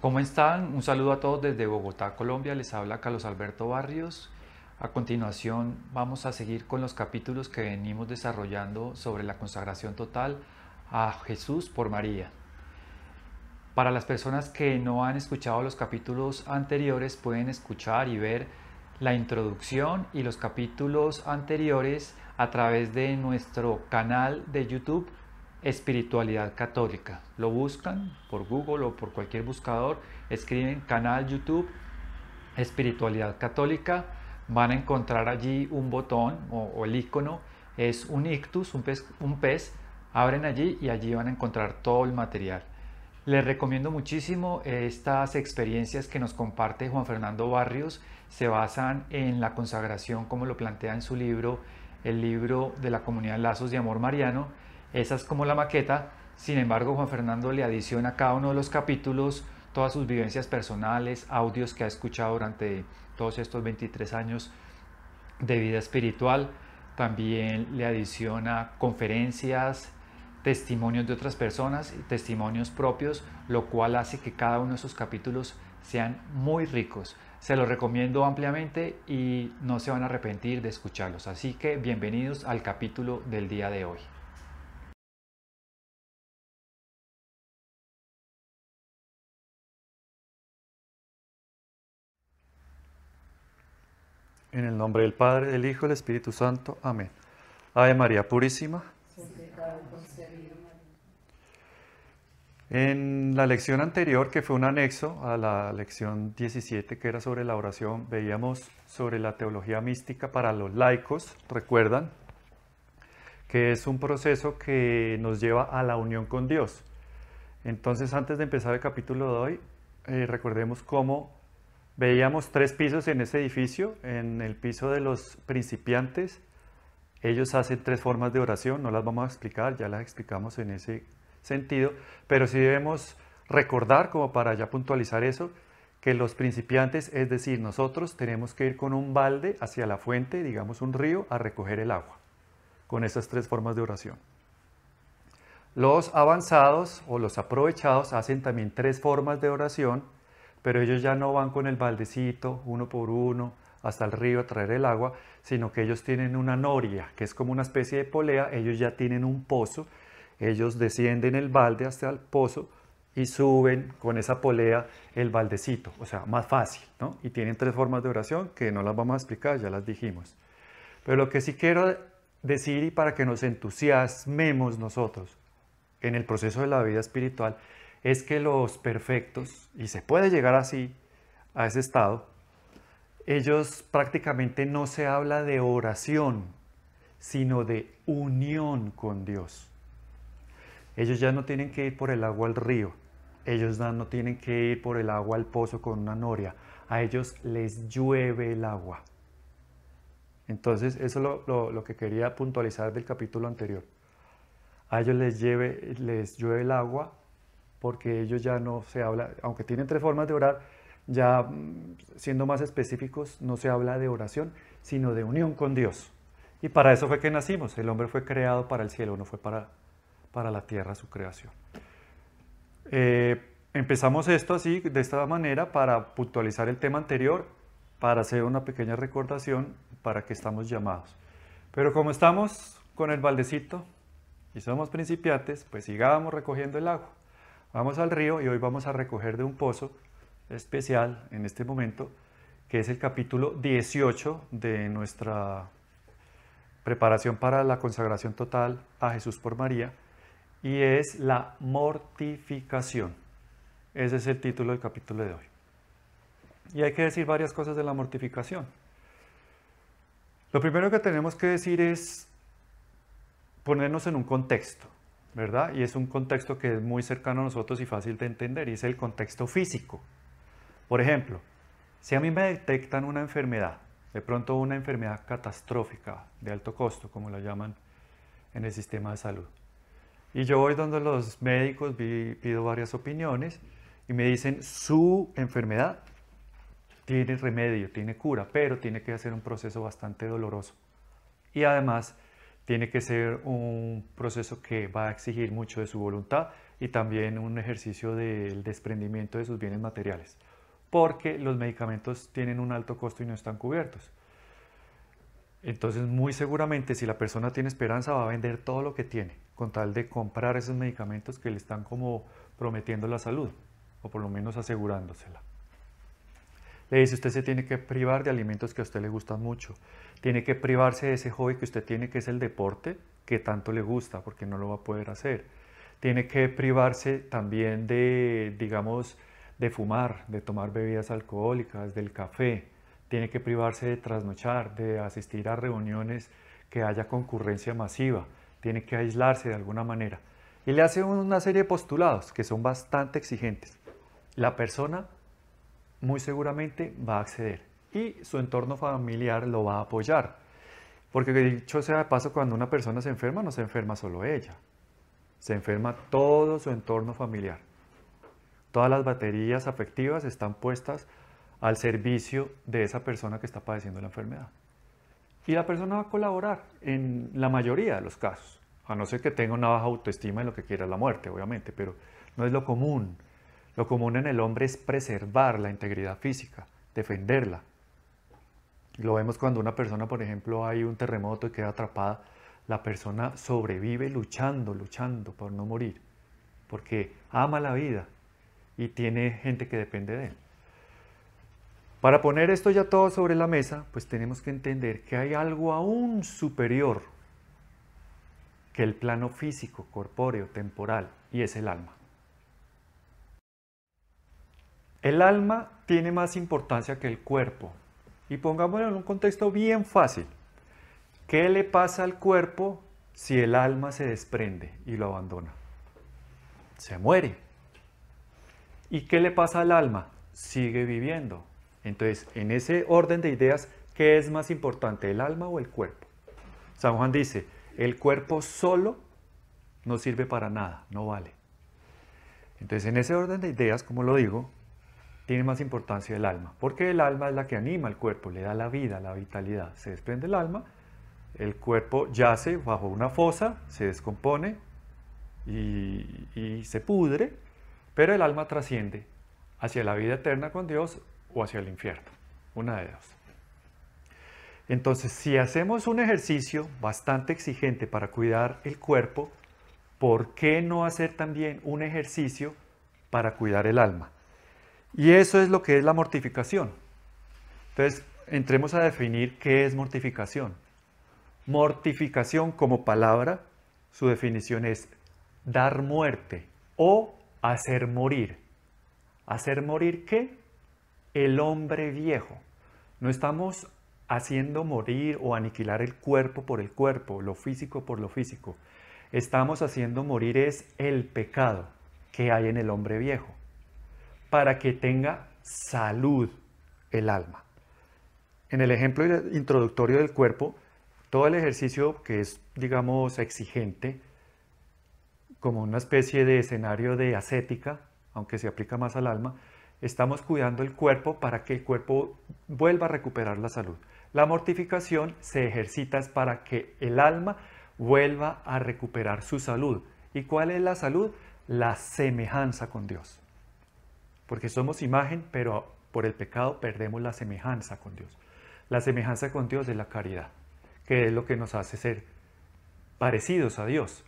¿Cómo están? Un saludo a todos desde Bogotá, Colombia. Les habla Carlos Alberto Barrios. A continuación vamos a seguir con los capítulos que venimos desarrollando sobre la consagración total a Jesús por María. Para las personas que no han escuchado los capítulos anteriores pueden escuchar y ver la introducción y los capítulos anteriores a través de nuestro canal de YouTube espiritualidad católica. Lo buscan por Google o por cualquier buscador, escriben canal YouTube espiritualidad católica, van a encontrar allí un botón o, el icono, es un ictus, un pez, un pez, abren allí y allí van a encontrar todo el material. Les recomiendo muchísimo estas experiencias que nos comparte Juan Fernando Barrios, se basan en la consagración como lo plantea en su libro, el libro de la comunidad Lazos de Amor Mariano, esa es como la maqueta. Sin embargo, Juan Fernando le adiciona a cada uno de los capítulos todas sus vivencias personales, audios que ha escuchado durante todos estos 23 años de vida espiritual. También le adiciona conferencias, testimonios de otras personas, testimonios propios, lo cual hace que cada uno de esos capítulos sean muy ricos. Se los recomiendo ampliamente y no se van a arrepentir de escucharlos. Así que bienvenidos al capítulo del día de hoy. En el nombre del Padre, del Hijo y del Espíritu Santo. Amén. Ave María Purísima. En la lección anterior, que fue un anexo a la lección 17, que era sobre la oración, veíamos sobre la teología mística para los laicos, recuerdan, que es un proceso que nos lleva a la unión con Dios. Entonces, antes de empezar el capítulo de hoy, eh, recordemos cómo Veíamos tres pisos en ese edificio. En el piso de los principiantes, ellos hacen tres formas de oración, no las vamos a explicar, ya las explicamos en ese sentido, pero sí debemos recordar, como para ya puntualizar eso, que los principiantes, es decir, nosotros tenemos que ir con un balde hacia la fuente, digamos un río, a recoger el agua, con esas tres formas de oración. Los avanzados o los aprovechados hacen también tres formas de oración, pero ellos ya no van con el baldecito uno por uno hasta el río a traer el agua, sino que ellos tienen una noria, que es como una especie de polea, ellos ya tienen un pozo, ellos descienden el balde hasta el pozo y suben con esa polea el baldecito, o sea, más fácil, ¿no? Y tienen tres formas de oración que no las vamos a explicar, ya las dijimos. Pero lo que sí quiero decir y para que nos entusiasmemos nosotros en el proceso de la vida espiritual es que los perfectos, y se puede llegar así a ese estado, ellos prácticamente no se habla de oración, sino de unión con Dios. Ellos ya no tienen que ir por el agua al río, ellos ya no tienen que ir por el agua al pozo con una noria, a ellos les llueve el agua. Entonces, eso es lo, lo, que quería puntualizar del capítulo anterior. A ellos les, les llueve el agua porque ellos ya no se habla, aunque tienen tres formas de orar, ya mm, siendo más específicos, no se habla de oración, sino de unión con Dios. Y para eso fue que nacimos. El hombre fue creado para el cielo, no fue para, para la tierra su creación. Eh, empezamos esto así, de esta manera, para puntualizar el tema anterior, para hacer una pequeña recordación para que estamos llamados. Pero como estamos con el baldecito y somos principiantes, pues sigamos recogiendo el agua. Vamos al río y hoy vamos a recoger de un pozo especial en este momento, que es el capítulo 18 de nuestra preparación para la consagración total a Jesús por María, y es la mortificación. Ese es el título del capítulo de hoy. Y hay que decir varias cosas de la mortificación. Lo primero que tenemos que decir es ponernos en un contexto. ¿verdad? Y es un contexto que es muy cercano a nosotros y fácil de entender, y es el contexto físico. Por ejemplo, si a mí me detectan una enfermedad, de pronto una enfermedad catastrófica, de alto costo, como la llaman en el sistema de salud, y yo voy donde los médicos, pido varias opiniones, y me dicen, su enfermedad tiene remedio, tiene cura, pero tiene que hacer un proceso bastante doloroso. Y además, tiene que ser un proceso que va a exigir mucho de su voluntad y también un ejercicio del desprendimiento de sus bienes materiales, porque los medicamentos tienen un alto costo y no están cubiertos. Entonces, muy seguramente, si la persona tiene esperanza, va a vender todo lo que tiene, con tal de comprar esos medicamentos que le están como prometiendo la salud, o por lo menos asegurándosela. Le dice, usted se tiene que privar de alimentos que a usted le gustan mucho. Tiene que privarse de ese hobby que usted tiene, que es el deporte, que tanto le gusta, porque no lo va a poder hacer. Tiene que privarse también de, digamos, de fumar, de tomar bebidas alcohólicas, del café. Tiene que privarse de trasnochar, de asistir a reuniones que haya concurrencia masiva. Tiene que aislarse de alguna manera. Y le hace una serie de postulados que son bastante exigentes. La persona muy seguramente va a acceder y su entorno familiar lo va a apoyar. Porque dicho sea de paso, cuando una persona se enferma, no se enferma solo ella, se enferma todo su entorno familiar. Todas las baterías afectivas están puestas al servicio de esa persona que está padeciendo la enfermedad. Y la persona va a colaborar en la mayoría de los casos, a no ser que tenga una baja autoestima y lo que quiera la muerte, obviamente, pero no es lo común. Lo común en el hombre es preservar la integridad física, defenderla. Lo vemos cuando una persona, por ejemplo, hay un terremoto y queda atrapada, la persona sobrevive luchando, luchando por no morir, porque ama la vida y tiene gente que depende de él. Para poner esto ya todo sobre la mesa, pues tenemos que entender que hay algo aún superior que el plano físico, corpóreo, temporal, y es el alma. El alma tiene más importancia que el cuerpo. Y pongámoslo en un contexto bien fácil. ¿Qué le pasa al cuerpo si el alma se desprende y lo abandona? Se muere. ¿Y qué le pasa al alma? Sigue viviendo. Entonces, en ese orden de ideas, ¿qué es más importante, el alma o el cuerpo? San Juan dice, el cuerpo solo no sirve para nada, no vale. Entonces, en ese orden de ideas, como lo digo, tiene más importancia el alma, porque el alma es la que anima al cuerpo, le da la vida, la vitalidad. Se desprende el alma, el cuerpo yace bajo una fosa, se descompone y, se pudre, pero el alma trasciende hacia la vida eterna con Dios o hacia el infierno, una de dos. Entonces, si hacemos un ejercicio bastante exigente para cuidar el cuerpo, ¿por qué no hacer también un ejercicio para cuidar el alma? Y eso es lo que es la mortificación. Entonces, entremos a definir qué es mortificación. Mortificación como palabra, su definición es dar muerte o hacer morir. ¿Hacer morir qué? El hombre viejo. No estamos haciendo morir o aniquilar el cuerpo por el cuerpo, lo físico por lo físico. Estamos haciendo morir es el pecado que hay en el hombre viejo para que tenga salud el alma. En el ejemplo introductorio del cuerpo, todo el ejercicio que es, digamos, exigente, como una especie de escenario de ascética, aunque se aplica más al alma, estamos cuidando el cuerpo para que el cuerpo vuelva a recuperar la salud. La mortificación se ejercita para que el alma vuelva a recuperar su salud. ¿Y cuál es la salud? La semejanza con Dios porque somos imagen, pero por el pecado perdemos la semejanza con Dios. La semejanza con Dios es la caridad, que es lo que nos hace ser parecidos a Dios,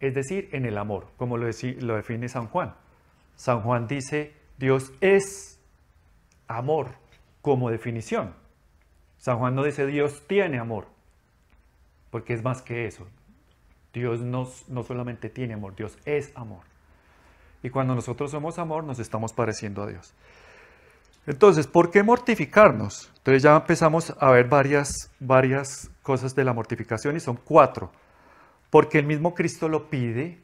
es decir, en el amor, como lo, define San Juan. San Juan dice, Dios es amor como definición. San Juan no dice Dios tiene amor, porque es más que eso. Dios no solamente tiene amor, Dios es amor. Y cuando nosotros somos amor, nos estamos pareciendo a Dios. Entonces, ¿por qué mortificarnos? Entonces ya empezamos a ver varias, varias cosas de la mortificación y son cuatro. Porque el mismo Cristo lo pide,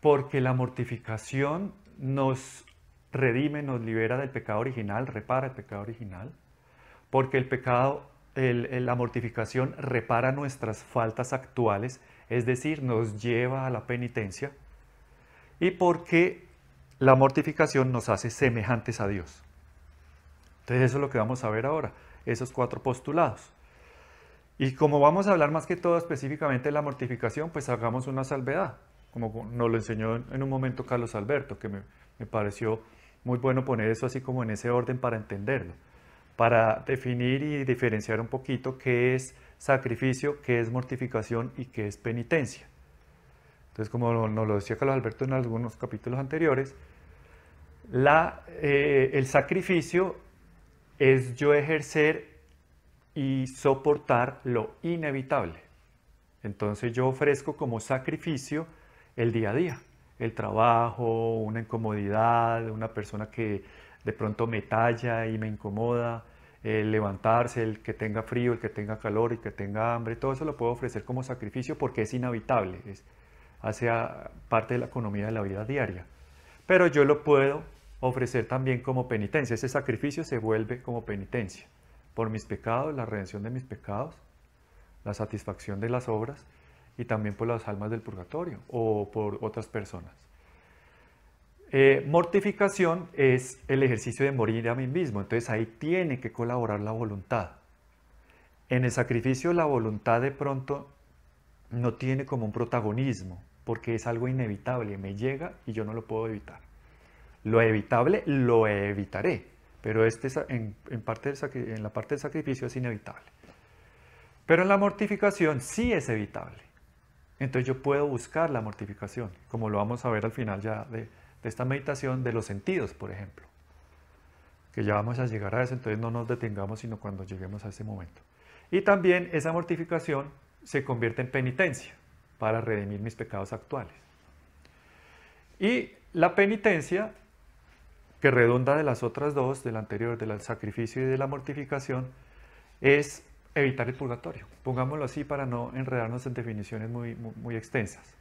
porque la mortificación nos redime, nos libera del pecado original, repara el pecado original, porque el pecado, la mortificación repara nuestras faltas actuales, es decir, nos lleva a la penitencia y porque la mortificación nos hace semejantes a Dios. Entonces eso es lo que vamos a ver ahora, esos cuatro postulados. Y como vamos a hablar más que todo específicamente de la mortificación, pues hagamos una salvedad, como nos lo enseñó en un momento Carlos Alberto, que me, me pareció muy bueno poner eso así como en ese orden para entenderlo, para definir y diferenciar un poquito qué es sacrificio, qué es mortificación y qué es penitencia. Entonces, como nos lo decía Carlos Alberto en algunos capítulos anteriores, eh, el sacrificio es yo ejercer y soportar lo inevitable. Entonces yo ofrezco como sacrificio el día a día, el trabajo, una incomodidad, una persona que de pronto me talla y me incomoda, el levantarse, el que tenga frío, el que tenga calor, y que tenga hambre, todo eso lo puedo ofrecer como sacrificio porque es inevitable. Es, hacia parte de la economía de la vida diaria. Pero yo lo puedo ofrecer también como penitencia. Ese sacrificio se vuelve como penitencia por mis pecados, la redención de mis pecados, la satisfacción de las obras y también por las almas del purgatorio o por otras personas. Eh, mortificación es el ejercicio de morir a mí mismo, entonces ahí tiene que colaborar la voluntad. En el sacrificio la voluntad de pronto no tiene como un protagonismo, porque es algo inevitable, me llega y yo no lo puedo evitar. Lo evitable lo evitaré, pero este, en, parte en la parte del sacrificio es inevitable. Pero en la mortificación sí es evitable. Entonces yo puedo buscar la mortificación, como lo vamos a ver al final ya de esta meditación de los sentidos, por ejemplo. Que ya vamos a llegar a eso, entonces no nos detengamos sino cuando lleguemos a ese momento. Y también esa mortificación se convierte en penitencia para redimir mis pecados actuales. Y la penitencia, que redunda de las otras dos, del anterior, del sacrificio y de la mortificación, es evitar el purgatorio. Pongámoslo así para no enredarnos en definiciones muy, muy extensas.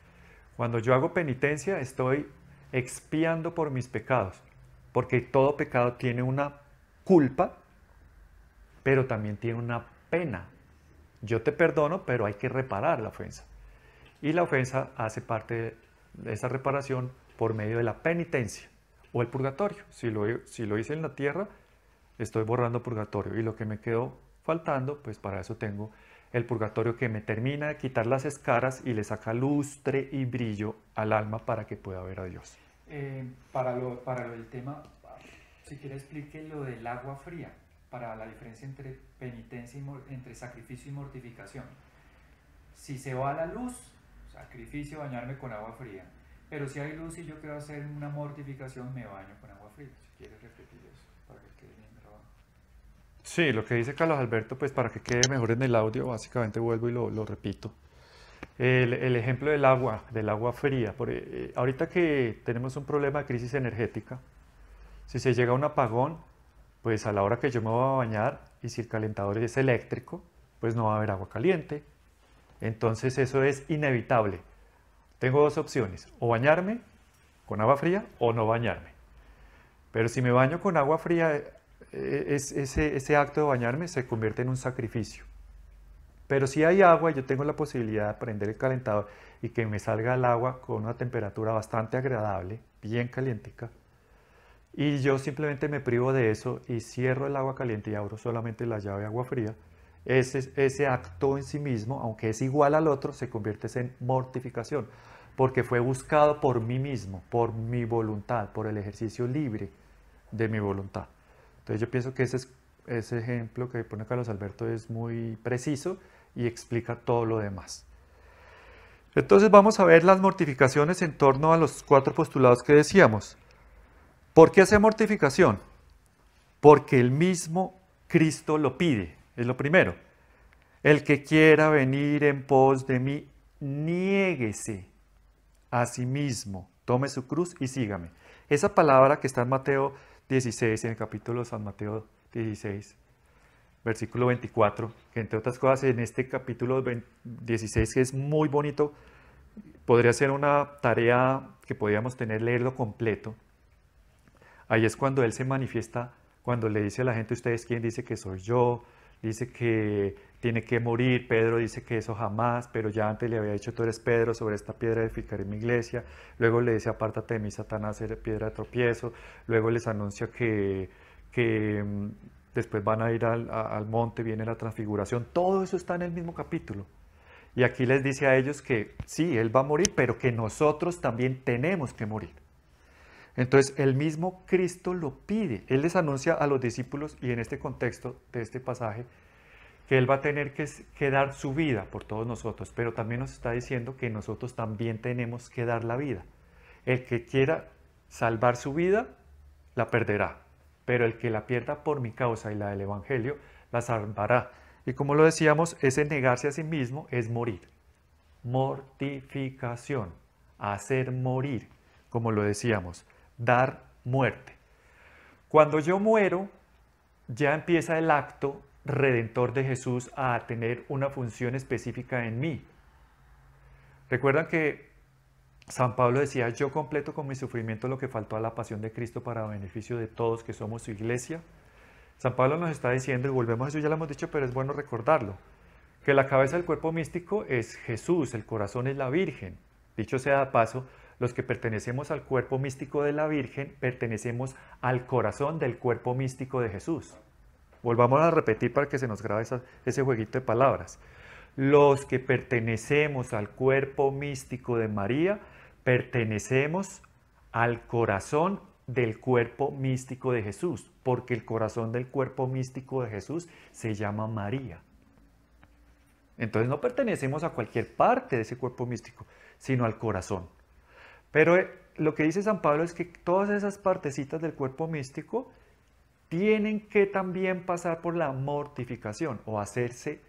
Cuando yo hago penitencia, estoy expiando por mis pecados, porque todo pecado tiene una culpa, pero también tiene una pena. Yo te perdono, pero hay que reparar la ofensa y la ofensa hace parte de esa reparación por medio de la penitencia o el purgatorio. Si lo, si lo hice en la tierra, estoy borrando purgatorio y lo que me quedó faltando, pues para eso tengo el purgatorio que me termina de quitar las escaras y le saca lustre y brillo al alma para que pueda ver a Dios. Eh, para, el para tema, si quiere explique lo del agua fría, para la diferencia entre penitencia y entre sacrificio y mortificación. Si se va a la luz, sacrificio bañarme con agua fría. Pero si hay luz y yo quiero hacer una mortificación, me baño con agua fría. Si quieres repetir eso, para que quede bien grabado. Sí, lo que dice Carlos Alberto, pues para que quede mejor en el audio, básicamente vuelvo y lo, repito. El, ejemplo del agua, del agua fría. Por, eh, eh, ahorita que tenemos un problema de crisis energética, si se llega a un apagón, pues a la hora que yo me voy a bañar y si el calentador es eléctrico, pues no va a haber agua caliente, entonces eso es inevitable. Tengo dos opciones, o bañarme con agua fría o no bañarme. Pero si me baño con agua fría, eh, eh, es, ese, ese acto de bañarme se convierte en un sacrificio. Pero si hay agua, yo tengo la posibilidad de prender el calentador y que me salga el agua con una temperatura bastante agradable, bien calientica. Y yo simplemente me privo de eso y cierro el agua caliente y abro solamente la llave de agua fría ese, acto en sí mismo, aunque es igual al otro, se convierte en mortificación, porque fue buscado por mí mismo, por mi voluntad, por el ejercicio libre de mi voluntad. Entonces yo pienso que ese, ese ejemplo que pone Carlos Alberto es muy preciso y explica todo lo demás. Entonces vamos a ver las mortificaciones en torno a los cuatro postulados que decíamos. ¿Por qué hace mortificación? Porque el mismo Cristo lo pide. Es lo primero. El que quiera venir en pos de mí, niéguese a sí mismo, tome su cruz y sígame. Esa palabra que está en Mateo 16, en el capítulo de San Mateo 16, versículo 24, que entre otras cosas en este capítulo 16, que es muy bonito, podría ser una tarea que podríamos tener, leerlo completo. Ahí es cuando Él se manifiesta, cuando le dice a la gente, ustedes quién dice que soy yo, dice que tiene que morir, Pedro dice que eso jamás, pero ya antes le había dicho, tú eres Pedro, sobre esta piedra de en mi iglesia, luego le dice, apártate de mí, Satanás, eres piedra de tropiezo, luego les anuncia que, que mm, después van a ir al, al monte, viene la transfiguración, todo eso está en el mismo capítulo. Y aquí les dice a ellos que sí, Él va a morir, pero que nosotros también tenemos que morir. Entonces, el mismo Cristo lo pide. Él les anuncia a los discípulos, y en este contexto de este pasaje, que Él va a tener que, dar su vida por todos nosotros, pero también nos está diciendo que nosotros también tenemos que dar la vida. El que quiera salvar su vida, la perderá, pero el que la pierda por mi causa y la del Evangelio, la salvará. Y como lo decíamos, ese negarse a sí mismo es morir. Mortificación, hacer morir, como lo decíamos dar muerte. Cuando yo muero, ya empieza el acto redentor de Jesús a tener una función específica en mí. Recuerdan que San Pablo decía, yo completo con mi sufrimiento lo que faltó a la pasión de Cristo para beneficio de todos que somos su iglesia. San Pablo nos está diciendo, y volvemos a eso, ya lo hemos dicho, pero es bueno recordarlo, que la cabeza del cuerpo místico es Jesús, el corazón es la Virgen. Dicho sea de paso, los que pertenecemos al cuerpo místico de la Virgen, pertenecemos al corazón del cuerpo místico de Jesús. Volvamos a repetir para que se nos grabe ese jueguito de palabras. Los que pertenecemos al cuerpo místico de María, pertenecemos al corazón del cuerpo místico de Jesús, porque el corazón del cuerpo místico de Jesús se llama María. Entonces no pertenecemos a cualquier parte de ese cuerpo místico, sino al corazón. Pero eh, lo que dice San Pablo es que todas esas partecitas del cuerpo místico tienen que también pasar por la mortificación o hacerse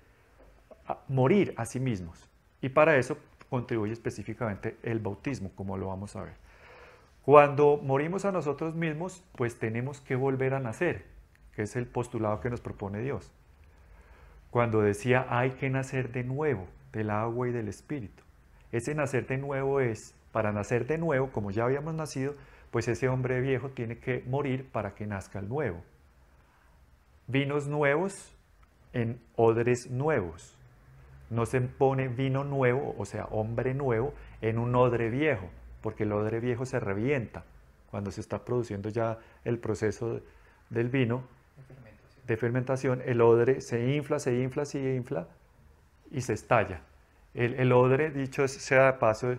morir a sí mismos. Y para eso contribuye específicamente el bautismo, como lo vamos a ver. Cuando morimos a nosotros mismos, pues tenemos que volver a nacer, que es el postulado que nos propone Dios. Cuando decía hay que nacer de nuevo, del agua y del espíritu. Ese nacer de nuevo es para nacer de nuevo, como ya habíamos nacido, pues ese hombre viejo tiene que morir para que nazca el nuevo. Vinos nuevos en odres nuevos. No se pone vino nuevo, o sea, hombre nuevo, en un odre viejo, porque el odre viejo se revienta cuando se está produciendo ya el proceso del vino de fermentación, el odre se infla, se infla, se infla y se estalla. El, odre, dicho sea de paso,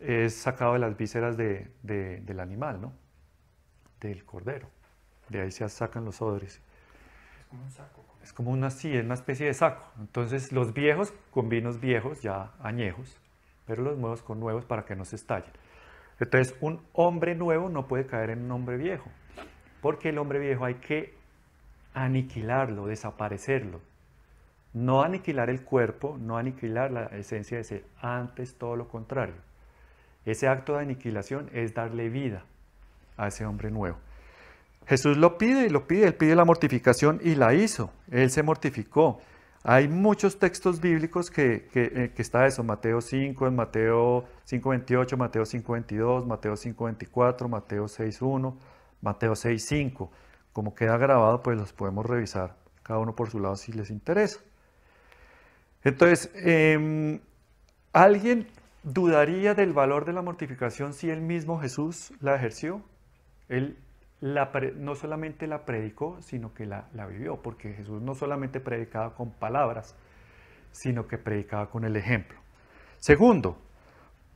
es sacado de las vísceras del animal, ¿no? Del cordero. De ahí se sacan los odres. Es como un saco. Es como una, una especie de saco. Entonces los viejos con vinos viejos, ya añejos, pero los nuevos con nuevos para que no se estallen. Entonces un hombre nuevo no puede caer en un hombre viejo, porque el hombre viejo hay que aniquilarlo, desaparecerlo. No aniquilar el cuerpo, no aniquilar la esencia de ser, antes todo lo contrario ese acto de aniquilación es darle vida a ese hombre nuevo. Jesús lo pide y lo pide, él pide la mortificación y la hizo, él se mortificó. Hay muchos textos bíblicos que, que, eh, está eso, Mateo 5, en Mateo 5.28, Mateo 5.22, Mateo 5.24, Mateo 6.1, Mateo 6.5. Como queda grabado, pues los podemos revisar cada uno por su lado si les interesa. Entonces, em, alguien ¿Dudaría del valor de la mortificación si el mismo Jesús la ejerció? Él no solamente la predicó, sino que la, vivió, porque Jesús no solamente predicaba con palabras, sino que predicaba con el ejemplo. Segundo,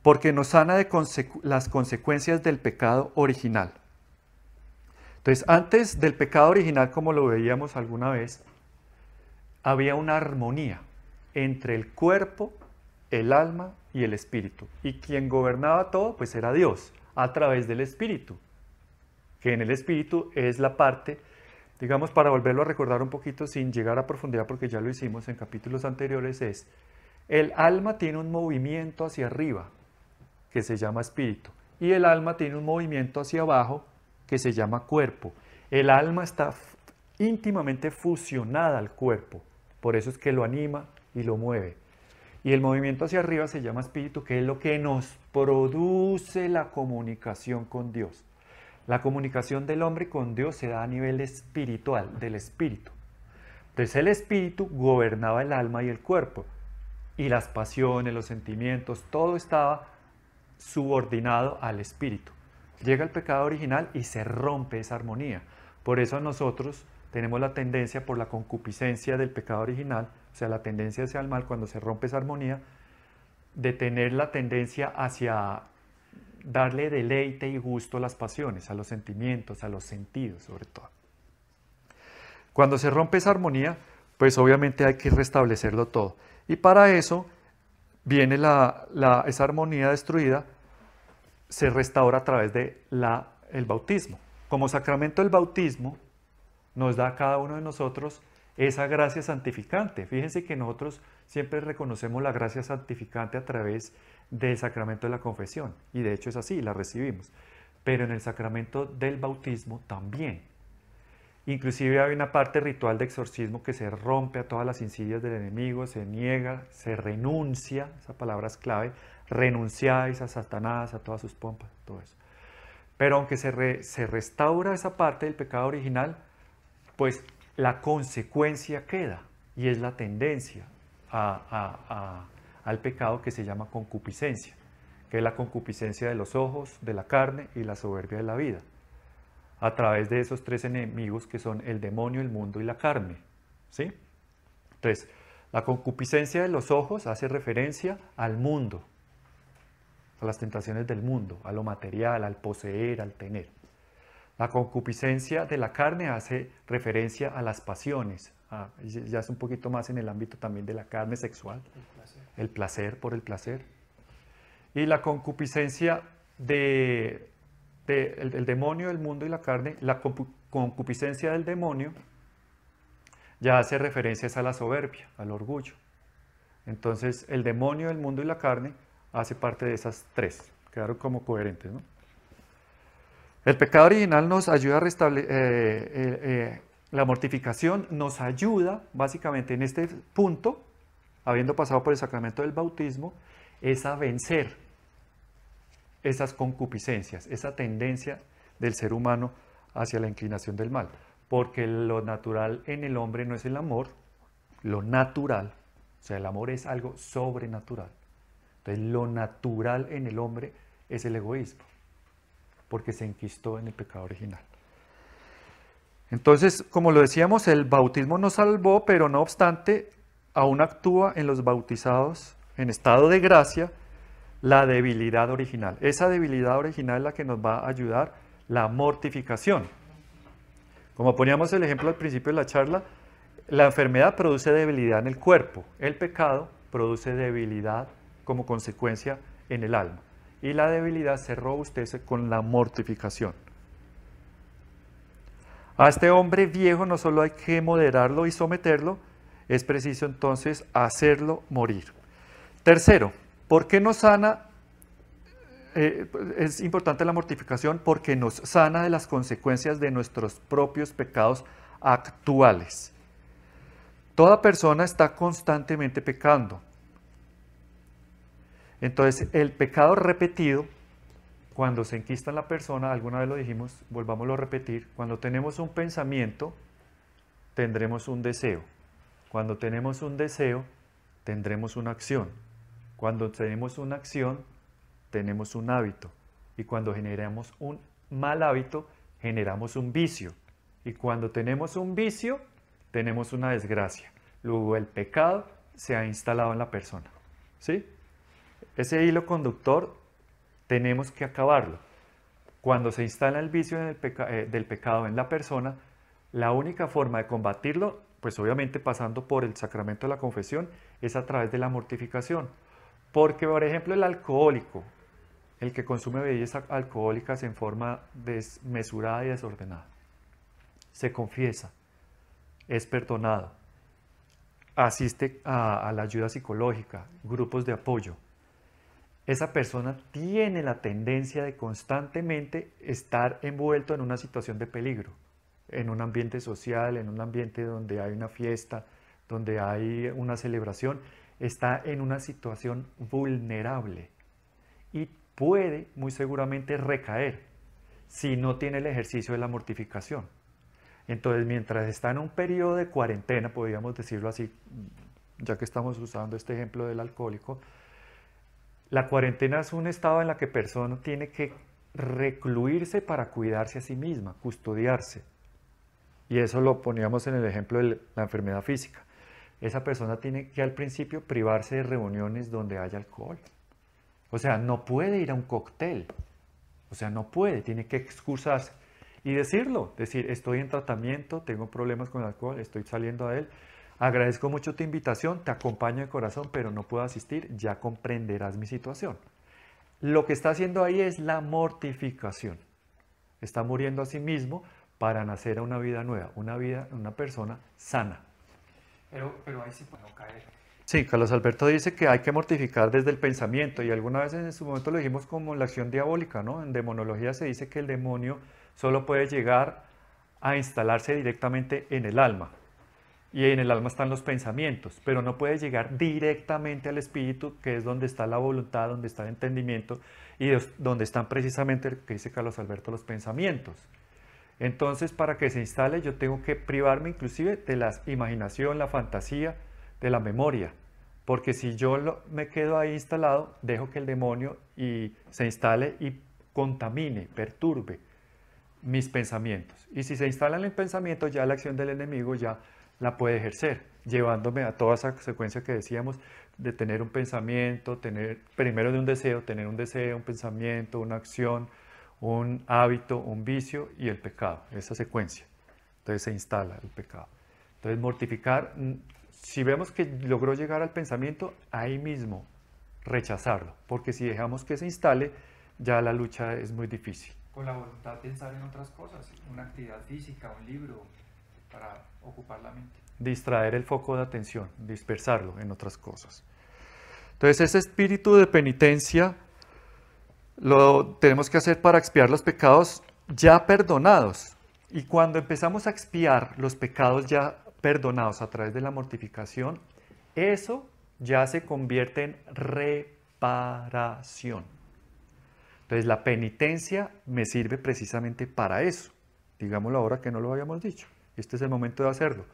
porque nos sana de las consecuencias del pecado original. Entonces, antes del pecado original, como lo veíamos alguna vez, había una armonía entre el cuerpo, el alma y el Espíritu. Y quien gobernaba todo, pues era Dios, a través del Espíritu, que en el Espíritu es la parte, digamos, para volverlo a recordar un poquito sin llegar a profundidad, porque ya lo hicimos en capítulos anteriores, es, el alma tiene un movimiento hacia arriba, que se llama espíritu, y el alma tiene un movimiento hacia abajo, que se llama cuerpo. El alma está íntimamente fusionada al cuerpo, por eso es que lo anima y lo mueve. Y el movimiento hacia arriba se llama espíritu, que es lo que nos produce la comunicación con Dios. La comunicación del hombre con Dios se da a nivel espiritual, del espíritu. Entonces el espíritu gobernaba el alma y el cuerpo. Y las pasiones, los sentimientos, todo estaba subordinado al espíritu. Llega el pecado original y se rompe esa armonía. Por eso nosotros tenemos la tendencia por la concupiscencia del pecado original sea, la tendencia hacia el mal, cuando se rompe esa armonía, de tener la tendencia hacia darle deleite y gusto a las pasiones, a los sentimientos, a los sentidos sobre todo. Cuando se rompe esa armonía, pues obviamente hay que restablecerlo todo. Y para eso viene la, esa armonía destruida, se restaura a través del el bautismo. Como sacramento el bautismo nos da a cada uno de nosotros esa gracia santificante. Fíjense que nosotros siempre reconocemos la gracia santificante a través del sacramento de la confesión, y de hecho es así, la recibimos. Pero en el sacramento del bautismo también. Inclusive hay una parte ritual de exorcismo que se rompe a todas las insidias del enemigo, se niega, se renuncia, esa palabra es clave, renunciáis a Satanás, a todas sus pompas, todo eso. Pero aunque se, se restaura esa parte del pecado original, pues la consecuencia queda y es la tendencia al pecado que se llama concupiscencia, que es la concupiscencia de los ojos, de la carne y la soberbia de la vida, a través de esos tres enemigos que son el demonio, el mundo y la carne. ¿sí? Entonces, la concupiscencia de los ojos hace referencia al mundo, a las tentaciones del mundo, a lo material, al poseer, al tener. La concupiscencia de la carne hace referencia a las pasiones, ah, ya es un poquito más en el ámbito también de la carne sexual, el placer, por el placer. Y la concupiscencia de, demonio, el mundo y la carne, la concupiscencia del demonio ya hace referencias a la soberbia, al orgullo. Entonces, el demonio, el mundo y la carne hace parte de esas tres. Quedaron como coherentes, ¿no? El pecado original nos ayuda a restablecer eh, eh, eh, la mortificación, nos ayuda básicamente en este punto, habiendo pasado por el sacramento del bautismo, es a vencer esas concupiscencias, esa tendencia del ser humano hacia la inclinación del mal. Porque lo natural en el hombre no es el amor, lo natural, o sea, el amor es algo sobrenatural. Entonces, lo natural en el hombre es el egoísmo porque se enquistó en el pecado original. Entonces, como lo decíamos, el bautismo nos salvó, pero no obstante, aún actúa en los bautizados en estado de gracia la debilidad original. Esa debilidad original es la que nos va a ayudar la mortificación. Como poníamos el ejemplo al principio de la charla, la enfermedad produce debilidad en el cuerpo, el pecado produce debilidad como consecuencia en el alma y la debilidad se robustece con la mortificación. A este hombre viejo no solo hay que moderarlo y someterlo, es preciso entonces hacerlo morir. Tercero, ¿por qué nos sana? Eh, es importante la mortificación porque nos sana de las consecuencias de nuestros propios pecados actuales. Toda persona está constantemente pecando. Entonces, el pecado repetido, cuando se enquista en la persona, alguna vez lo dijimos, volvámoslo a repetir, cuando tenemos un pensamiento, tendremos un deseo. Cuando tenemos un deseo, tendremos una acción. Cuando tenemos una acción, tenemos un hábito. Y cuando generamos un mal hábito, generamos un vicio. Y cuando tenemos un vicio, tenemos una desgracia. Luego el pecado se ha instalado en la persona. ¿Sí? Ese hilo conductor tenemos que acabarlo. Cuando se instala el vicio eh, del pecado en la persona, la única forma de combatirlo, pues obviamente pasando por el sacramento de la confesión, es a través de la mortificación. Porque, por ejemplo, el alcohólico, el que consume bebidas alcohólicas en forma desmesurada y desordenada, se confiesa, es perdonado, asiste a la ayuda psicológica, grupos de apoyo, esa persona tiene la tendencia de constantemente estar envuelto en una situación de peligro, en un ambiente social, en un ambiente donde hay una fiesta, donde hay una celebración, está en una situación vulnerable y puede muy seguramente recaer si no tiene el ejercicio de la mortificación. Entonces, mientras está en un periodo de cuarentena, podríamos decirlo así, ya que estamos usando este ejemplo del alcohólico, la cuarentena es un estado en la que persona tiene que recluirse para cuidarse a sí misma, custodiarse. Y eso lo poníamos en el ejemplo de la enfermedad física. Esa persona tiene que al principio privarse de reuniones donde haya alcohol. O sea, no puede ir a un cóctel. O sea, no puede, tiene que excusarse y decirlo, decir, estoy en tratamiento, tengo problemas con el alcohol, estoy saliendo a él, Agradezco mucho tu invitación, te acompaño de corazón, pero no puedo asistir, ya comprenderás mi situación. Lo que está haciendo ahí es la mortificación. Está muriendo a sí mismo para nacer a una vida nueva, una vida, una persona sana. Pero, ahí sí puedo caer. Sí, Carlos Alberto dice que hay que mortificar desde el pensamiento y alguna vez en su momento lo dijimos como la acción diabólica, ¿no? En demonología se dice que el demonio solo puede llegar a instalarse directamente en el alma y en el alma están los pensamientos, pero no puede llegar directamente al espíritu, que es donde está la voluntad, donde está el entendimiento y donde están precisamente, que dice Carlos Alberto, los pensamientos. Entonces, para que se instale, yo tengo que privarme inclusive de la imaginación, la fantasía, de la memoria, porque si yo me quedo ahí instalado, dejo que el demonio y, se instale y contamine, perturbe mis pensamientos. Y si se instalan en pensamientos, ya la acción del enemigo ya la puede ejercer, llevándome a toda esa secuencia que decíamos de tener un pensamiento, tener primero de un deseo, tener un deseo, un pensamiento, una acción, un hábito, un vicio y el pecado, esa secuencia. Entonces se instala el pecado. Entonces mortificar, mm, si vemos que logró llegar al pensamiento, ahí mismo rechazarlo, porque si dejamos que se instale, ya la lucha es muy difícil. Con la voluntad de pensar en otras cosas, una actividad física, un libro, para ocupar la mente. Distraer el foco de atención, dispersarlo en otras cosas. Entonces ese espíritu de penitencia lo tenemos que hacer para expiar los pecados ya perdonados. Y cuando empezamos a expiar los pecados ya perdonados a través de la mortificación, eso ya se convierte en reparación. Entonces la penitencia me sirve precisamente para eso. Digámoslo ahora que no lo habíamos dicho este es el momento de hacerlo.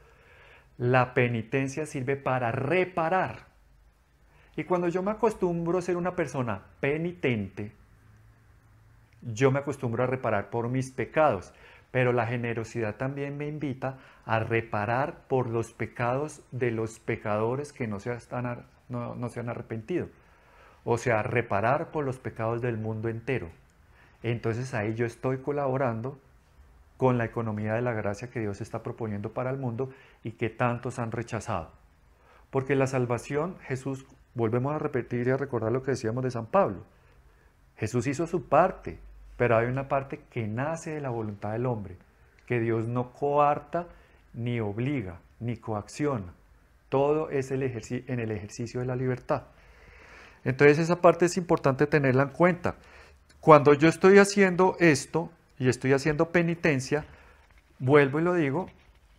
La penitencia sirve para reparar. Y cuando yo me acostumbro a ser una persona penitente, yo me acostumbro a reparar por mis pecados, pero la generosidad también me invita a reparar por los pecados de los pecadores que no se, se han arrepentido. O sea, reparar por los pecados del mundo entero. Entonces ahí yo estoy colaborando con la economía de la gracia que Dios está proponiendo para el mundo y que tantos han rechazado. Porque la salvación, Jesús, volvemos a repetir y a recordar lo que decíamos de San Pablo, Jesús hizo su parte, pero hay una parte que nace de la voluntad del hombre, que Dios no coarta, ni obliga, ni coacciona. Todo es el en el ejercicio de la libertad. Entonces esa parte es importante tenerla en cuenta. Cuando yo estoy haciendo esto, y estoy haciendo penitencia, vuelvo y lo digo,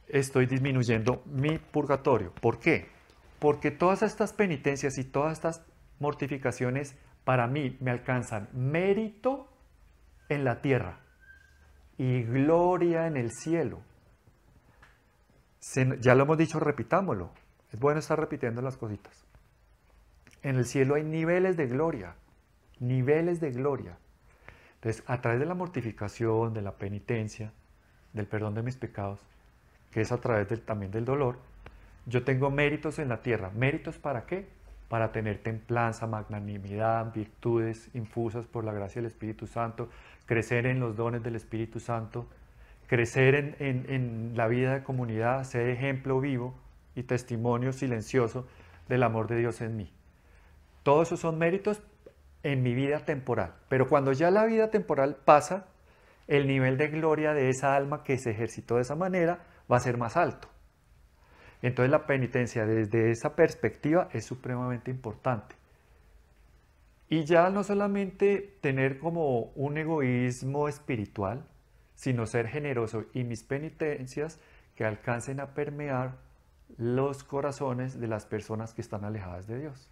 estoy disminuyendo mi purgatorio. ¿Por qué? Porque todas estas penitencias y todas estas mortificaciones para mí me alcanzan mérito en la tierra y gloria en el cielo. ya lo hemos dicho, repitámoslo. Es bueno estar repitiendo las cositas. En el cielo hay niveles de gloria, niveles de gloria. Entonces, a través de la mortificación, de la penitencia, del perdón de mis pecados, que es a través del, también del dolor, yo tengo méritos en la tierra. ¿Méritos para qué? Para tener templanza, magnanimidad, virtudes infusas por la gracia del Espíritu Santo, crecer en los dones del Espíritu Santo, crecer en, en la vida de comunidad, ser ejemplo vivo y testimonio silencioso del amor de Dios en mí. Todos esos son méritos en mi vida temporal. Pero cuando ya la vida temporal pasa, el nivel de gloria de esa alma que se ejercitó de esa manera va a ser más alto. Entonces la penitencia desde esa perspectiva es supremamente importante. Y ya no solamente tener como un egoísmo espiritual, sino ser generoso y mis penitencias que alcancen a permear los corazones de las personas que están alejadas de Dios.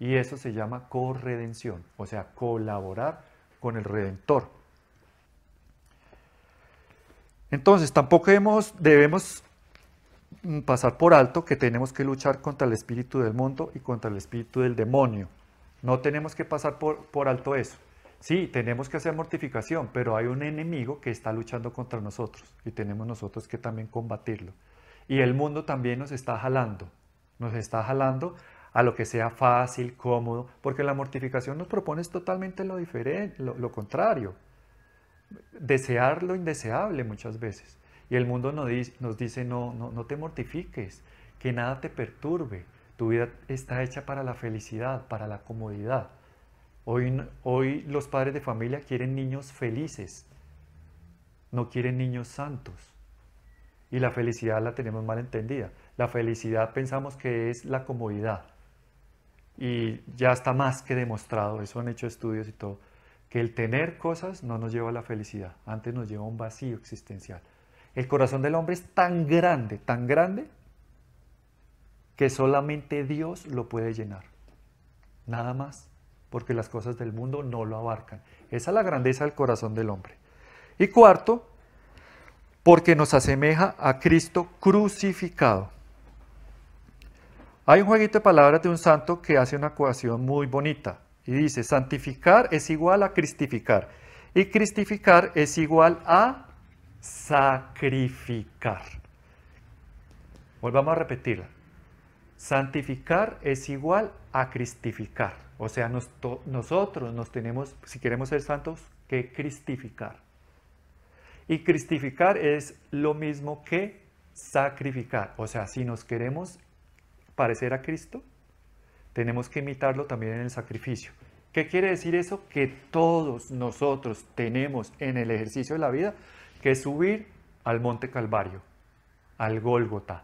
Y eso se llama corredención, o sea, colaborar con el redentor. Entonces, tampoco hemos, debemos mm, pasar por alto que tenemos que luchar contra el espíritu del mundo y contra el espíritu del demonio. No tenemos que pasar por, por alto eso. Sí, tenemos que hacer mortificación, pero hay un enemigo que está luchando contra nosotros y tenemos nosotros que también combatirlo. Y el mundo también nos está jalando, nos está jalando a lo que sea fácil, cómodo, porque la mortificación nos propone totalmente lo, diferente, lo, contrario, desear lo indeseable muchas veces. Y el mundo nos dice, nos dice no, no, no te mortifiques, que nada te perturbe, tu vida está hecha para la felicidad, para la comodidad. Hoy, hoy los padres de familia quieren niños felices, no quieren niños santos. Y la felicidad la tenemos mal entendida. La felicidad pensamos que es la comodidad y ya está más que demostrado, eso han hecho estudios y todo, que el tener cosas no nos lleva a la felicidad, antes nos lleva a un vacío existencial. El corazón del hombre es tan grande, tan grande, que solamente Dios lo puede llenar. Nada más, porque las cosas del mundo no lo abarcan. Esa es la grandeza del corazón del hombre. Y cuarto, porque nos asemeja a Cristo crucificado. Hay un jueguito de palabras de un santo que hace una ecuación muy bonita y dice, santificar es igual a cristificar y cristificar es igual a sacrificar. Volvamos a repetirla. Santificar es igual a cristificar. O sea, nosotros nos tenemos, si queremos ser santos, que cristificar. Y cristificar es lo mismo que sacrificar. O sea, si nos queremos parecer a Cristo, tenemos que imitarlo también en el sacrificio. ¿Qué quiere decir eso? Que todos nosotros tenemos en el ejercicio de la vida que subir al monte Calvario, al Gólgota,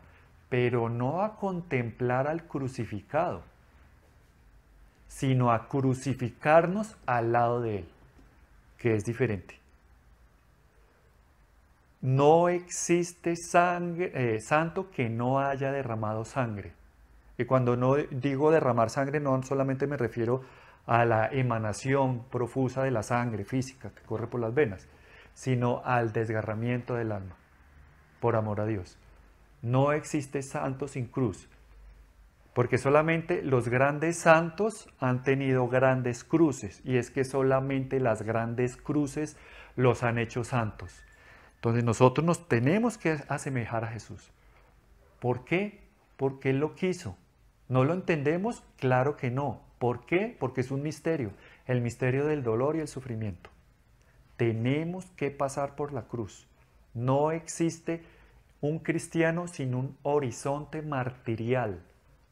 pero no a contemplar al crucificado, sino a crucificarnos al lado de Él, que es diferente. No existe sangre, eh, santo que no haya derramado sangre. Y cuando no digo derramar sangre, no solamente me refiero a la emanación profusa de la sangre física que corre por las venas, sino al desgarramiento del alma, por amor a Dios. No existe santo sin cruz, porque solamente los grandes santos han tenido grandes cruces, y es que solamente las grandes cruces los han hecho santos. Entonces nosotros nos tenemos que asemejar a Jesús. ¿Por qué? Porque Él lo quiso. ¿No lo entendemos? Claro que no. ¿Por qué? Porque es un misterio, el misterio del dolor y el sufrimiento. Tenemos que pasar por la cruz. No existe un cristiano sin un horizonte martirial,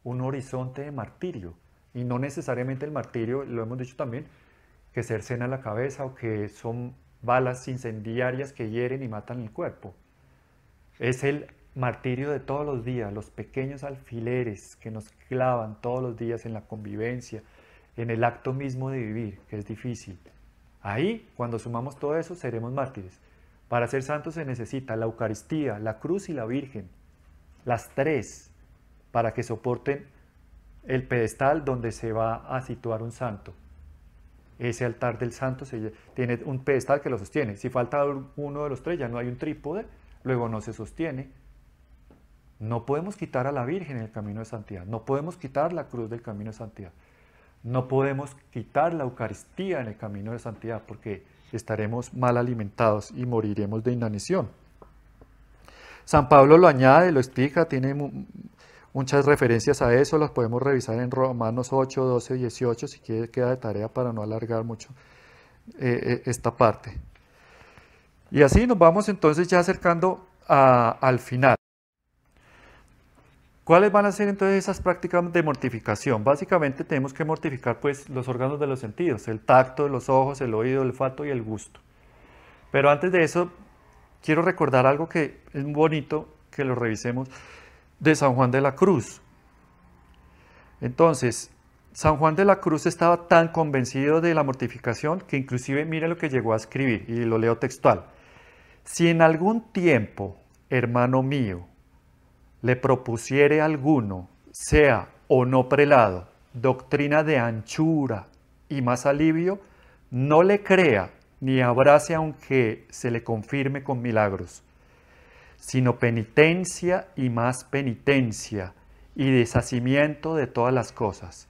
un horizonte de martirio. Y no necesariamente el martirio, lo hemos dicho también, que cercena la cabeza o que son balas incendiarias que hieren y matan el cuerpo. Es el martirio de todos los días, los pequeños alfileres que nos clavan todos los días en la convivencia, en el acto mismo de vivir, que es difícil. Ahí, cuando sumamos todo eso, seremos mártires. Para ser santos se necesita la Eucaristía, la cruz y la Virgen, las tres, para que soporten el pedestal donde se va a situar un santo. Ese altar del santo tiene un pedestal que lo sostiene. Si falta uno de los tres, ya no hay un trípode, luego no se sostiene. No podemos quitar a la Virgen el camino de santidad, no podemos quitar la cruz del camino de santidad, no podemos quitar la Eucaristía en el camino de santidad porque estaremos mal alimentados y moriremos de inanición. San Pablo lo añade, lo explica, tiene muchas referencias a eso, las podemos revisar en Romanos 8, 12, 18, si quiere queda de tarea para no alargar mucho eh, eh, esta parte. Y así nos vamos entonces ya acercando al final. ¿Cuáles van a ser entonces esas prácticas de mortificación? Básicamente tenemos que mortificar pues los órganos de los sentidos, el tacto, los ojos, el oído, el olfato y el gusto. Pero antes de eso, quiero recordar algo que es bonito que lo revisemos de San Juan de la Cruz. Entonces, San Juan de la Cruz estaba tan convencido de la mortificación que inclusive mire lo que llegó a escribir y lo leo textual. Si en algún tiempo, hermano mío, le propusiere alguno, sea o no prelado, doctrina de anchura y más alivio, no le crea ni abrace aunque se le confirme con milagros, sino penitencia y más penitencia y deshacimiento de todas las cosas.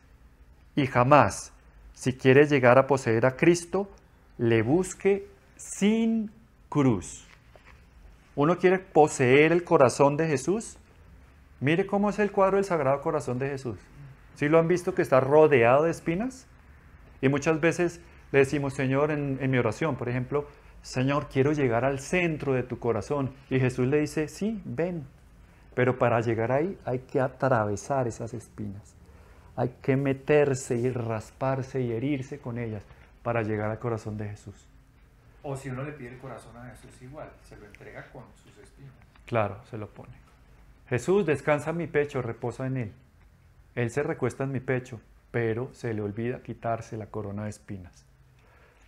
Y jamás, si quiere llegar a poseer a Cristo, le busque sin cruz. ¿Uno quiere poseer el corazón de Jesús? Mire cómo es el cuadro del Sagrado Corazón de Jesús. Si lo han visto que está rodeado de espinas? Y muchas veces le decimos, Señor, en, mi oración, por ejemplo, Señor, quiero llegar al centro de tu corazón. Y Jesús le dice, sí, ven. Pero para llegar ahí hay que atravesar esas espinas. Hay que meterse y rasparse y herirse con ellas para llegar al corazón de Jesús. O si uno le pide el corazón a Jesús igual, se lo entrega con sus espinas. Claro, se lo pone. Jesús descansa en mi pecho, reposa en él. Él se recuesta en mi pecho, pero se le olvida quitarse la corona de espinas.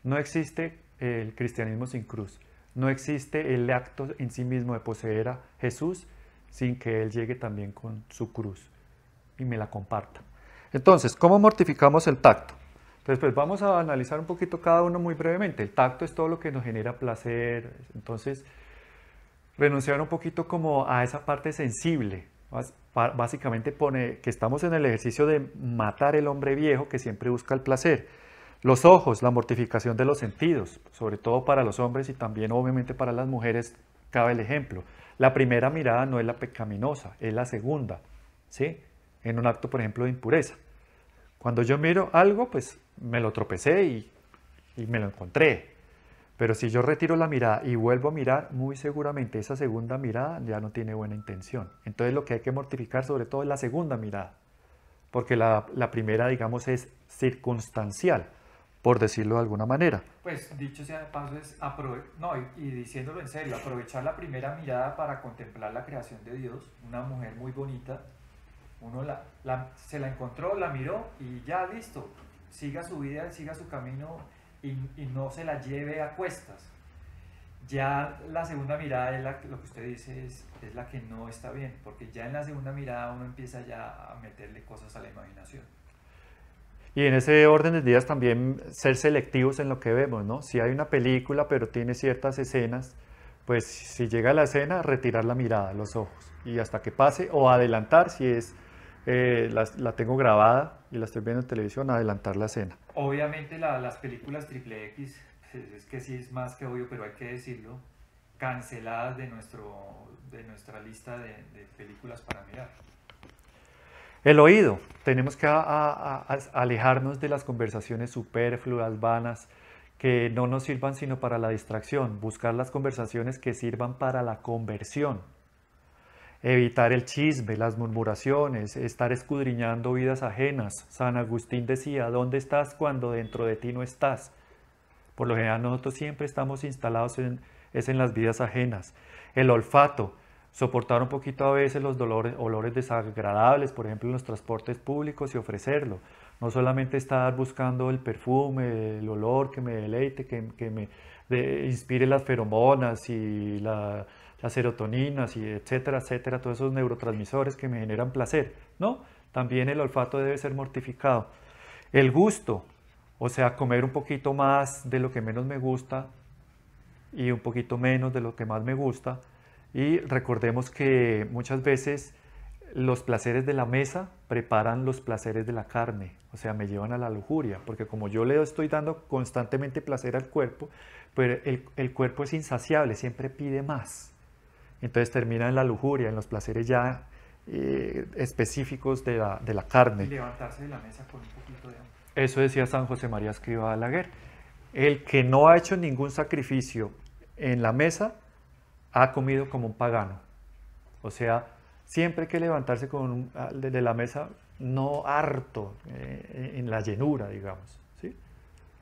No existe eh, el cristianismo sin cruz. No existe el acto en sí mismo de poseer a Jesús sin que Él llegue también con su cruz y me la comparta. Entonces, ¿cómo mortificamos el tacto? Entonces, pues vamos a analizar un poquito cada uno muy brevemente. El tacto es todo lo que nos genera placer. Entonces, renunciar un poquito como a esa parte sensible, básicamente pone que estamos en el ejercicio de matar el hombre viejo que siempre busca el placer. Los ojos, la mortificación de los sentidos, sobre todo para los hombres y también obviamente para las mujeres, cabe el ejemplo. La primera mirada no es la pecaminosa, es la segunda, ¿sí? En un acto, por ejemplo, de impureza. Cuando yo miro algo, pues me lo tropecé y me lo encontré, pero si yo retiro la mirada y vuelvo a mirar, muy seguramente esa segunda mirada ya no tiene buena intención. Entonces lo que hay que mortificar sobre todo es la segunda mirada, porque la, primera, digamos, es circunstancial, por decirlo de alguna manera. Pues dicho sea de paso, es no, y, diciéndolo en serio, aprovechar la primera mirada para contemplar la creación de Dios, una mujer muy bonita, uno se la encontró, la miró y ya listo, siga su vida, siga su camino y, no se la lleve a cuestas. Ya la segunda mirada es la, lo que usted dice es, la que no está bien, porque ya en la segunda mirada uno empieza ya a meterle cosas a la imaginación. Y en ese orden de días también ser selectivos en lo que vemos, ¿no? Si hay una película pero tiene ciertas escenas, pues si llega a la escena, retirar la mirada, los ojos, y hasta que pase, o adelantar si es eh, la, tengo grabada y la estoy viendo en televisión, adelantar la escena. Obviamente las películas triple X, eh, es que sí es más que obvio, pero hay que decirlo, canceladas de, nuestro, de nuestra lista de, películas para mirar. El oído, tenemos que alejarnos de las conversaciones superfluas, vanas, que no nos sirvan sino para la distracción, buscar las conversaciones que sirvan para la conversión, evitar el chisme, las murmuraciones, estar escudriñando vidas ajenas. San Agustín decía, ¿dónde estás cuando dentro de ti no estás? Por lo general nosotros siempre estamos instalados en, es en las vidas ajenas. El olfato, soportar un poquito a veces los dolores, olores desagradables, por ejemplo en los transportes públicos y ofrecerlo. No solamente estar buscando el perfume, el olor que me deleite, que, me inspire las feromonas y la, las serotoninas y etcétera, etcétera, todos esos neurotransmisores que me generan placer, ¿no? También el olfato debe ser mortificado. El gusto, o sea, comer un poquito más de lo que menos me gusta y un poquito menos de lo que más me gusta. Y recordemos que muchas veces los placeres de la mesa preparan los placeres de la carne, o sea, me llevan a la lujuria, porque como yo le estoy dando constantemente placer al cuerpo, pero el cuerpo es insaciable, siempre pide más entonces termina en la lujuria, en los placeres ya eh, específicos de la, carne. levantarse de la mesa con un poquito de hambre. Eso decía San José María Escriba Balaguer. El que no ha hecho ningún sacrificio en la mesa ha comido como un pagano. O sea, siempre hay que levantarse con ah, de la mesa no harto, eh, en la llenura, digamos, ¿sí?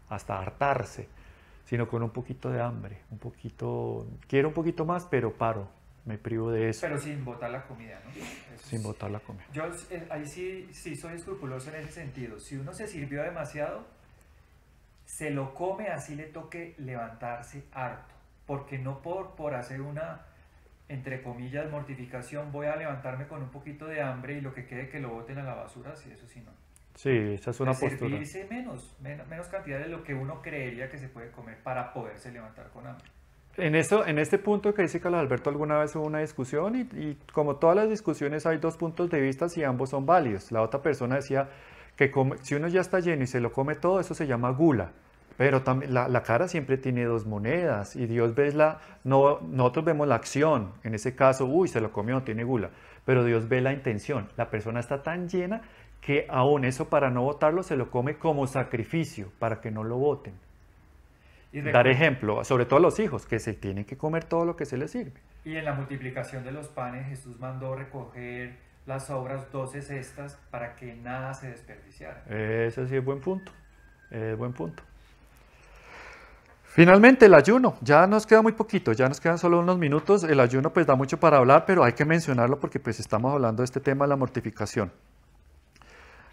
hasta hartarse, sino con un poquito de hambre, un poquito, quiero un poquito más, pero paro, me privo de eso. Pero sin botar la comida, ¿no? sin botar la comida. Yo eh, ahí sí, sí soy escrupuloso en ese sentido. Si uno se sirvió demasiado, se lo come así le toque levantarse harto. Porque no por, por hacer una, entre comillas, mortificación, voy a levantarme con un poquito de hambre y lo que quede que lo boten a la basura, sí, eso sí no. Sí, esa es una postura. Servirse menos, menos cantidad de lo que uno creería que se puede comer para poderse levantar con hambre. En, en este punto que dice Carlos Alberto, alguna vez hubo una discusión y, como todas las discusiones hay dos puntos de vista y ambos son válidos. La otra persona decía que si uno ya está lleno y se lo come todo, eso se llama gula. Pero también, la, cara siempre tiene dos monedas y Dios ve la, no, nosotros vemos la acción, en ese caso, uy, se lo comió, tiene gula, pero Dios ve la intención, la persona está tan llena que aún eso para no votarlo se lo come como sacrificio, para que no lo voten dar ejemplo, sobre todo a los hijos, que se tienen que comer todo lo que se les sirve. Y en la multiplicación de los panes, Jesús mandó recoger las obras, 12 cestas, para que nada se desperdiciara. Ese sí es buen punto, buen punto. Finalmente, el ayuno. Ya nos queda muy poquito, ya nos quedan solo unos minutos. El ayuno pues da mucho para hablar, pero hay que mencionarlo porque pues estamos hablando de este tema de la mortificación.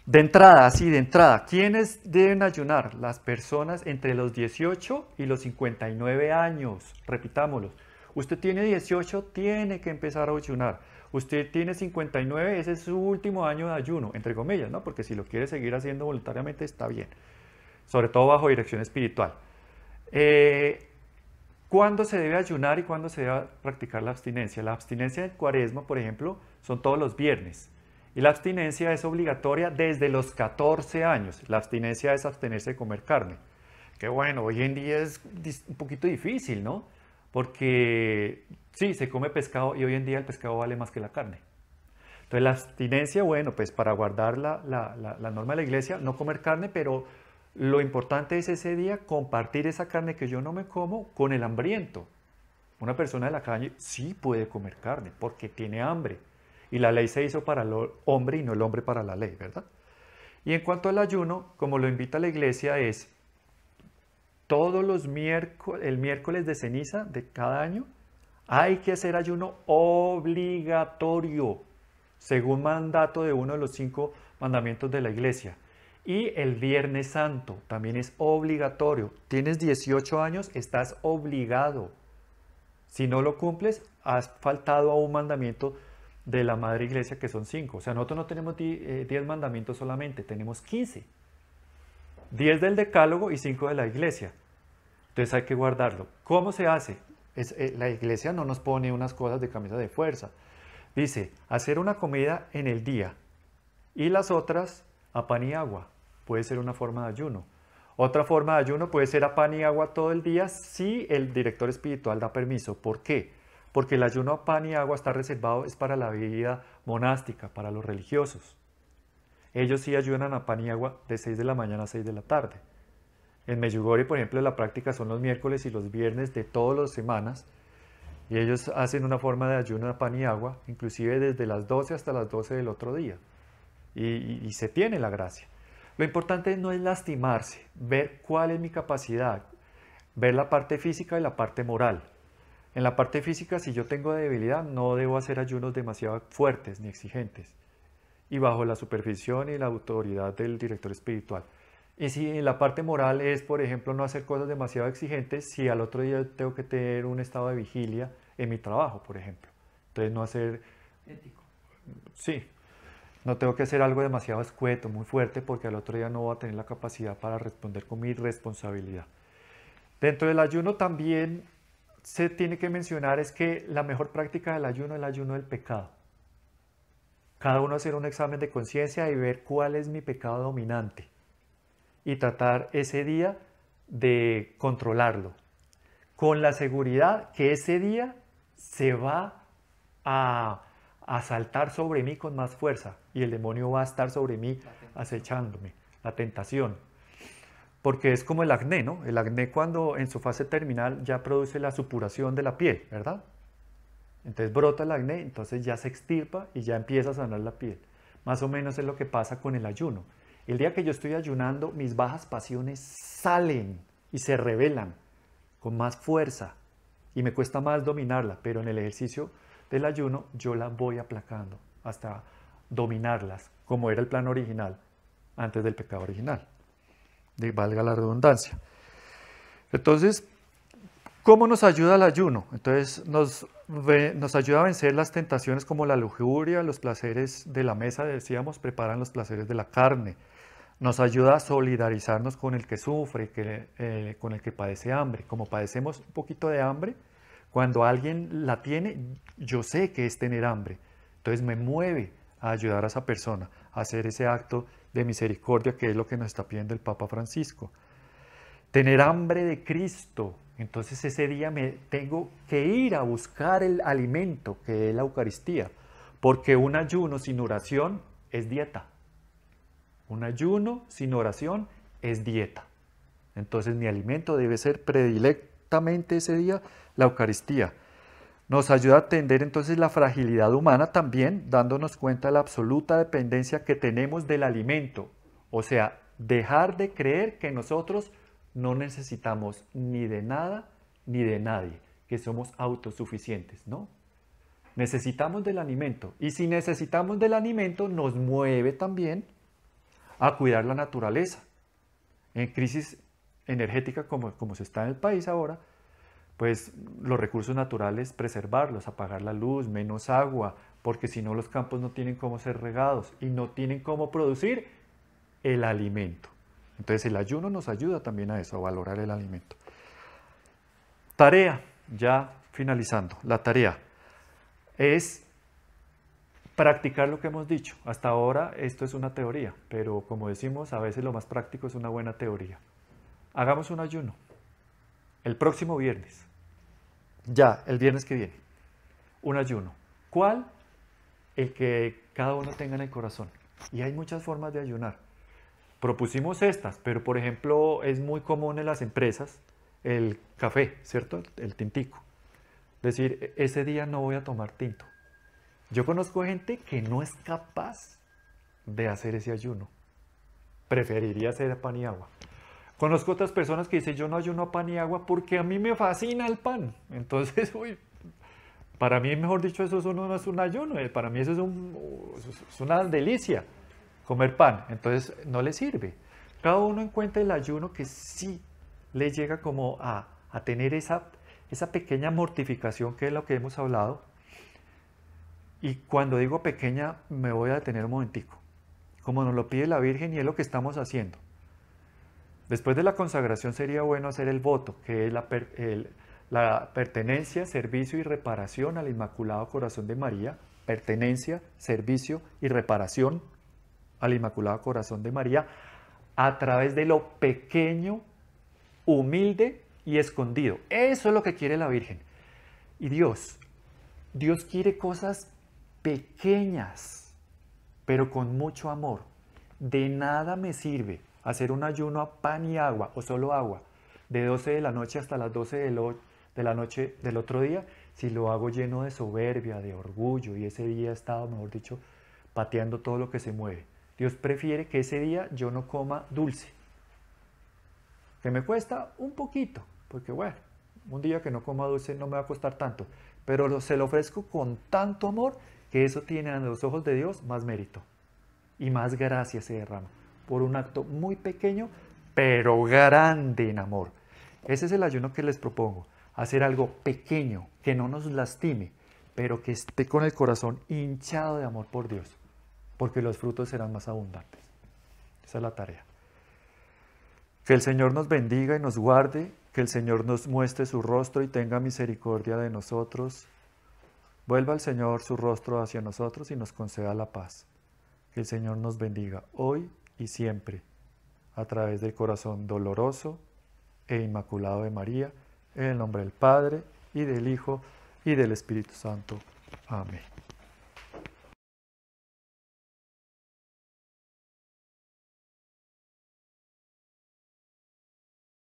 De entrada, sí, de entrada, ¿quiénes deben ayunar? Las personas entre los 18 y los 59 años, repitámoslo. Usted tiene 18, tiene que empezar a ayunar. Usted tiene 59, ese es su último año de ayuno, entre comillas, ¿no? Porque si lo quiere seguir haciendo voluntariamente está bien, sobre todo bajo dirección espiritual. Eh, ¿Cuándo se debe ayunar y cuándo se debe practicar la abstinencia? La abstinencia del cuaresma, por ejemplo, son todos los viernes. Y la abstinencia es obligatoria desde los 14 años. La abstinencia es abstenerse de comer carne. Que bueno, hoy en día es un poquito difícil, ¿no? Porque sí, se come pescado y hoy en día el pescado vale más que la carne. Entonces la abstinencia, bueno, pues para guardar la, norma de la iglesia, no comer carne, pero lo importante es ese día compartir esa carne que yo no me como con el hambriento. Una persona de la calle sí puede comer carne porque tiene hambre y la ley se hizo para el hombre y no el hombre para la ley, ¿verdad? Y en cuanto al ayuno, como lo invita la iglesia, es todos los miércoles, el miércoles de ceniza de cada año, hay que hacer ayuno obligatorio, según mandato de uno de los cinco mandamientos de la iglesia. Y el Viernes Santo también es obligatorio. Tienes 18 años, estás obligado. Si no lo cumples, has faltado a un mandamiento de la Madre Iglesia, que son cinco. O sea, nosotros no tenemos eh, diez mandamientos solamente, tenemos quince. Diez del Decálogo y cinco de la Iglesia. Entonces hay que guardarlo. ¿Cómo se hace? Es, eh, la Iglesia no nos pone unas cosas de camisa de fuerza. Dice, hacer una comida en el día y las otras a pan y agua. Puede ser una forma de ayuno. Otra forma de ayuno puede ser a pan y agua todo el día si el director espiritual da permiso. ¿Por qué? porque el ayuno a pan y agua está reservado es para la vida monástica, para los religiosos. Ellos sí ayunan a pan y agua de 6 de la mañana a 6 de la tarde. En Meyugori, por ejemplo, la práctica son los miércoles y los viernes de todas las semanas, y ellos hacen una forma de ayuno a pan y agua, inclusive desde las 12 hasta las 12 del otro día. Y, y, se tiene la gracia. Lo importante no es lastimarse, ver cuál es mi capacidad, ver la parte física y la parte moral. En la parte física, si yo tengo debilidad, no debo hacer ayunos demasiado fuertes ni exigentes y bajo la supervisión y la autoridad del director espiritual. Y si en la parte moral es, por ejemplo, no hacer cosas demasiado exigentes, si al otro día tengo que tener un estado de vigilia en mi trabajo, por ejemplo. Entonces no hacer... Ético. Sí. No tengo que hacer algo demasiado escueto, muy fuerte, porque al otro día no voy a tener la capacidad para responder con mi responsabilidad. Dentro del ayuno también se tiene que mencionar es que la mejor práctica del ayuno es el ayuno del pecado. Cada uno hacer un examen de conciencia y ver cuál es mi pecado dominante y tratar ese día de controlarlo, con la seguridad que ese día se va a, asaltar sobre mí con más fuerza y el demonio va a estar sobre mí acechándome, la tentación porque es como el acné, ¿no? El acné cuando en su fase terminal ya produce la supuración de la piel, ¿verdad? Entonces brota el acné, entonces ya se extirpa y ya empieza a sanar la piel. Más o menos es lo que pasa con el ayuno. El día que yo estoy ayunando, mis bajas pasiones salen y se revelan con más fuerza y me cuesta más dominarla, pero en el ejercicio del ayuno yo la voy aplacando hasta dominarlas, como era el plan original, antes del pecado original valga la redundancia. Entonces, ¿cómo nos ayuda el ayuno? Entonces, nos, nos ayuda a vencer las tentaciones como la lujuria, los placeres de la mesa, decíamos, preparan los placeres de la carne. Nos ayuda a solidarizarnos con el que sufre, eh, con el que padece hambre. Como padecemos un poquito de hambre, cuando alguien la tiene, yo sé que es tener hambre. Entonces me mueve a ayudar a esa persona a hacer ese acto de misericordia, que es lo que nos está pidiendo el Papa Francisco. Tener hambre de Cristo. Entonces ese día me tengo que ir a buscar el alimento, que es la Eucaristía, porque un ayuno sin oración es dieta. Un ayuno sin oración es dieta. Entonces mi alimento debe ser predilectamente ese día la Eucaristía. Nos ayuda a atender entonces la fragilidad humana también, dándonos cuenta de la absoluta dependencia que tenemos del alimento. O sea, dejar de creer que nosotros no necesitamos ni de nada ni de nadie, que somos autosuficientes, ¿no? Necesitamos del alimento. Y si necesitamos del alimento, nos mueve también a cuidar la naturaleza. En crisis energética como, como se está en el país ahora, pues los recursos naturales preservarlos, apagar la luz, menos agua, porque si no los campos no tienen cómo ser regados y no tienen cómo producir el alimento. Entonces el ayuno nos ayuda también a eso, a valorar el alimento. Tarea, ya finalizando, la tarea es practicar lo que hemos dicho. Hasta ahora esto es una teoría, pero como decimos, a veces lo más práctico es una buena teoría. Hagamos un ayuno, el próximo viernes, ya el viernes que viene, un ayuno. ¿Cuál? El que cada uno tenga en el corazón. Y hay muchas formas de ayunar. Propusimos estas, pero por ejemplo es muy común en las empresas el café, ¿cierto? El tintico. Decir, e-, ese día no voy a tomar tinto. Yo conozco gente que no es capaz de hacer ese ayuno. Preferiría hacer pan y agua. Conozco otras personas que dicen, yo no ayuno a pan y agua porque a mí me fascina el pan. Entonces, para mí, mejor dicho, eso no es un ayuno, eh, para mí eso es, una delicia, comer pan. Entonces, no le sirve. Cada uno encuentra el ayuno que sí le llega como a, tener esa, esa pequeña mortificación que es lo que hemos hablado. Y cuando digo pequeña, me voy a detener un momentico. Como nos lo pide la Virgen y es lo que estamos haciendo. Después de la consagración sería bueno hacer el voto, que es la, pertenencia, servicio y reparación al Inmaculado Corazón de María. Pertenencia, servicio y reparación al Inmaculado Corazón de María a través de lo pequeño, humilde y escondido. Eso es lo que quiere la Virgen. Y Dios, Dios quiere cosas pequeñas, pero con mucho amor. De nada me sirve hacer un ayuno a pan y agua o solo agua, de 12 de la noche hasta las 12 de la noche del otro día, si lo hago lleno de soberbia, de orgullo y ese día he estado, mejor dicho, pateando todo lo que se mueve. Dios prefiere que ese día yo no coma dulce, que me cuesta un poquito, porque bueno, un día que no coma dulce no me va a costar tanto, pero lo, se lo ofrezco con tanto amor que eso tiene a los ojos de Dios más mérito y más gracia se derrama por un acto muy pequeño, pero grande en amor. Ese es el ayuno que les propongo, hacer algo pequeño, que no nos lastime, pero que esté con el corazón hinchado de amor por Dios, porque los frutos serán más abundantes. Esa es la tarea. Que el Señor nos bendiga y nos guarde, que el Señor nos muestre su rostro y tenga misericordia de nosotros. Vuelva el Señor su rostro hacia nosotros y nos conceda la paz. Que el Señor nos bendiga hoy y siempre, a través del corazón doloroso e inmaculado de María, en el nombre del Padre, y del Hijo, y del Espíritu Santo. Amén.